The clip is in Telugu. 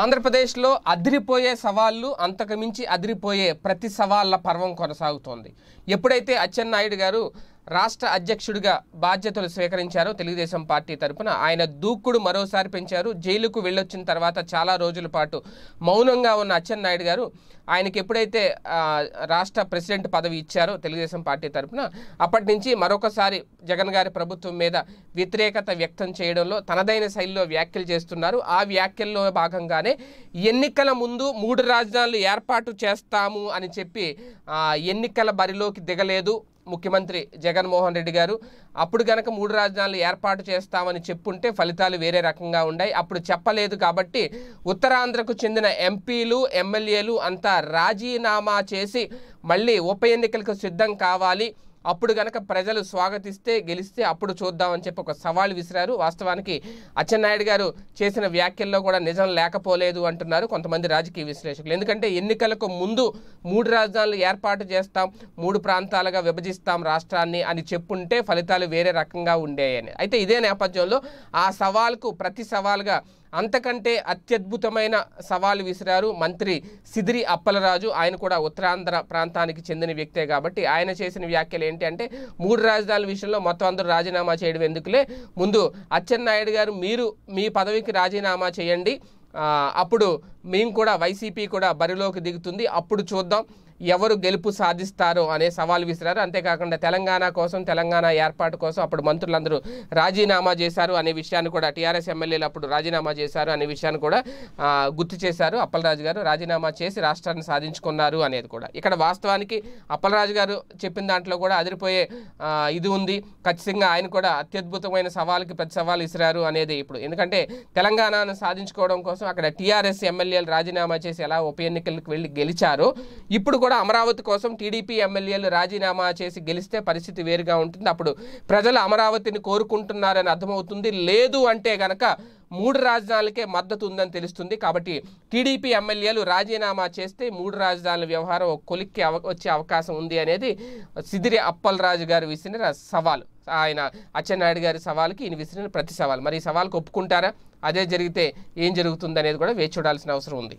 ఆంధ్రప్రదేశ్లో అదిరిపోయే సవాళ్ళు అంతకుమించి అదిరిపోయే ప్రతి సవాళ్ళ పర్వం కొనసాగుతోంది ఎప్పుడైతే అచ్చెన్నాయుడు గారు రాష్ట్ర అధ్యక్షుడిగా బాధ్యతలు స్వీకరించారు తెలుగుదేశం పార్టీ తరఫున ఆయన దూకుడు మరోసారి పెంచారు జైలుకు వెళ్ళొచ్చిన తర్వాత చాలా రోజుల పాటు మౌనంగా ఉన్న అచ్చెన్నాయుడు గారు ఆయనకి ఎప్పుడైతే రాష్ట్ర ప్రెసిడెంట్ పదవి ఇచ్చారో తెలుగుదేశం పార్టీ తరఫున అప్పటి నుంచి మరొకసారి జగన్ గారి ప్రభుత్వం మీద వ్యతిరేకత వ్యక్తం చేయడంలో తనదైన శైలిలో వ్యాఖ్యలు చేస్తున్నారు ఆ వ్యాఖ్యల్లో భాగంగానే ఎన్నికల ముందు మూడు రాజధానులు ఏర్పాటు చేస్తాము అని చెప్పి ఎన్నికల బరిలోకి దిగలేదు ముఖ్యమంత్రి జగన్మోహన్ రెడ్డి గారు అప్పుడు కనుక మూడు రాజధానులు ఏర్పాటు చేస్తామని చెప్పుంటే ఫలితాలు వేరే రకంగా ఉన్నాయి అప్పుడు చెప్పలేదు కాబట్టి ఉత్తరాంధ్రకు చెందిన ఎంపీలు ఎమ్మెల్యేలు అంతా రాజీనామా చేసి మళ్ళీ ఉప ఎన్నికలకు సిద్ధం కావాలి అప్పుడు గనక ప్రజలు స్వాగతిస్తే గెలిస్తే అప్పుడు చూద్దామని చెప్పి ఒక సవాల్ విసిరారు వాస్తవానికి అచ్చెన్నాయుడు గారు చేసిన వ్యాఖ్యల్లో కూడా నిజం లేకపోలేదు అంటున్నారు కొంతమంది రాజకీయ విశ్లేషకులు ఎందుకంటే ఎన్నికలకు ముందు మూడు రాజధానులు ఏర్పాటు చేస్తాం మూడు ప్రాంతాలుగా విభజిస్తాం రాష్ట్రాన్ని అని చెప్పుంటే ఫలితాలు వేరే రకంగా ఉండేయని అయితే ఇదే నేపథ్యంలో ఆ సవాల్కు ప్రతి సవాల్గా అంతకంటే అత్యద్భుతమైన సవాలు విసిరారు మంత్రి సిదిరి అప్పలరాజు ఆయన కూడా ఉత్తరాంధ్ర ప్రాంతానికి చెందిన వ్యక్తే కాబట్టి ఆయన చేసిన వ్యాఖ్యలు ఏంటి అంటే మూడు రాజధానుల విషయంలో మొత్తం అందరూ రాజీనామా చేయడం ఎందుకులే ముందు అచ్చెన్నాయుడు గారు మీరు మీ పదవికి రాజీనామా చేయండి అప్పుడు మేము కూడా వైసీపీ కూడా బరిలోకి దిగుతుంది అప్పుడు చూద్దాం ఎవరు గెలుపు సాధిస్తారు అనే సవాల్ విసిరారు అంతేకాకుండా తెలంగాణ కోసం తెలంగాణ ఏర్పాటు కోసం అప్పుడు మంత్రులందరూ రాజీనామా చేశారు అనే విషయాన్ని కూడా టీఆర్ఎస్ ఎమ్మెల్యేలు అప్పుడు రాజీనామా చేశారు అనే విషయాన్ని కూడా గుర్తు చేశారు అప్పలరాజు గారు రాజీనామా చేసి రాష్ట్రాన్ని సాధించుకున్నారు అనేది కూడా ఇక్కడ వాస్తవానికి అప్పలరాజు గారు చెప్పిన దాంట్లో కూడా అదిరిపోయే ఇది ఉంది ఖచ్చితంగా ఆయన కూడా అత్యద్భుతమైన సవాల్కి ప్రతి సవాల్ విసిరారు అనేది ఇప్పుడు ఎందుకంటే తెలంగాణను సాధించుకోవడం కోసం అక్కడ టీఆర్ఎస్ ఎమ్మెల్యేలు రాజీనామా చేసి ఎలా ఉప ఎన్నికలకు వెళ్ళి గెలిచారు ఇప్పుడు కూడా అమరావతి కోసం టీడీపీ ఎమ్మెల్యేలు రాజీనామా చేసి గెలిస్తే పరిస్థితి వేరుగా ఉంటుంది అప్పుడు ప్రజలు అమరావతిని కోరుకుంటున్నారని అర్థమవుతుంది లేదు అంటే గనక మూడు రాజధానులకే మద్దతు ఉందని తెలుస్తుంది కాబట్టి టీడీపీ ఎమ్మెల్యేలు రాజీనామా చేస్తే మూడు రాజధానుల వ్యవహారం కొలిక్కి వచ్చే అవకాశం ఉంది అనేది సిదిరి అప్పలరాజు గారు విసిరిన సవాలు ఆయన అచ్చెన్నాయుడు గారి సవాల్కి ఈయన విసిరిన ప్రతి సవాల్ మరి ఈ సవాల్కి ఒప్పుకుంటారా అదే జరిగితే ఏం జరుగుతుంది అనేది కూడా వేచి చూడాల్సిన అవసరం ఉంది